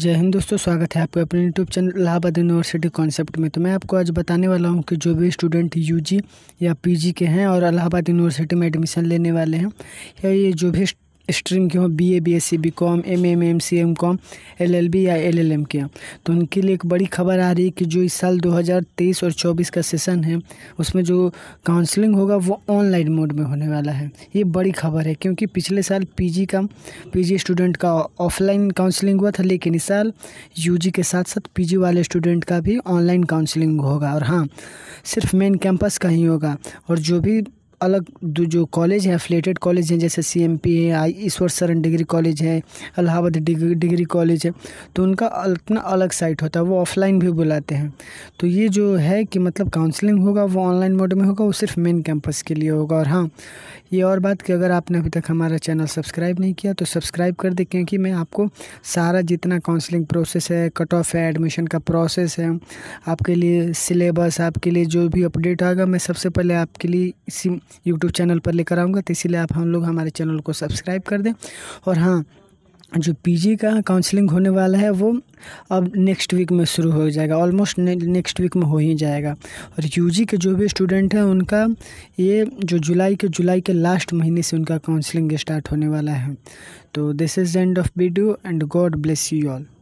जय हिंद दोस्तों स्वागत है आपके अपने YouTube channel Allahabad university concept में तो मैं आपको आज बताने वाला हूं कि जो भी स्टूडेंट यूजी या पीजी के हैं और इलाहाबाद यूनिवर्सिटी में एडमिशन लेने वाले हैं या ये जो भी स्ट्रीम के हों B A B S C B com M M M C M com L L B या एल एल एम के तो उनके लिए एक बड़ी खबर आ रही है कि जो इस साल 2023 और 24 का सेशन है उसमें जो काउंसलिंग होगा वो ऑनलाइन मोड में होने वाला है ये बड़ी खबर है क्योंकि पिछले साल पी जी का पी जी स्टूडेंट का ऑफलाइन काउंसलिंग हुआ था लेकिन इस साल यू जी के साथ साथ पी जी वाले स्टूडेंट का भी ऑनलाइन काउंसलिंग होगा और हाँ सिर्फ मेन कैंपस का ही होगा और जो भी अलग जो कॉलेज हैं एफिलेटेड कॉलेज हैं जैसे सी एम पी है आई ईश्वर शरण डिग्री कॉलेज है इलाहाबाद डिग्री डिग्री कॉलेज है तो उनका अपना अलग साइट होता है वो ऑफलाइन भी बुलाते हैं तो ये जो है कि मतलब काउंसलिंग होगा वो ऑनलाइन मोड में होगा वो सिर्फ मेन कैंपस के लिए होगा और हाँ ये और बात कि अगर आपने अभी तक हमारा चैनल सब्सक्राइब नहीं किया तो सब्सक्राइब कर दें क्योंकि मैं आपको सारा जितना काउंसलिंग प्रोसेस है कट ऑफ है एडमिशन का प्रोसेस है आपके लिए सिलेबस आपके लिए जो भी अपडेट आएगा मैं सबसे पहले आपके लिए इसी यूट्यूब चैनल पर लेकर आऊँगा तो इसीलिए आप हम लोग हमारे चैनल को सब्सक्राइब कर दें और हाँ जो पीजी का काउंसलिंग होने वाला है वो अब नेक्स्ट वीक में शुरू हो जाएगा ऑलमोस्ट नेक्स्ट वीक में हो ही जाएगा और यूजी के जो भी स्टूडेंट हैं उनका ये जो जुलाई के जुलाई के लास्ट महीने से उनका काउंसलिंग स्टार्ट होने वाला है तो this is end of video and God bless you all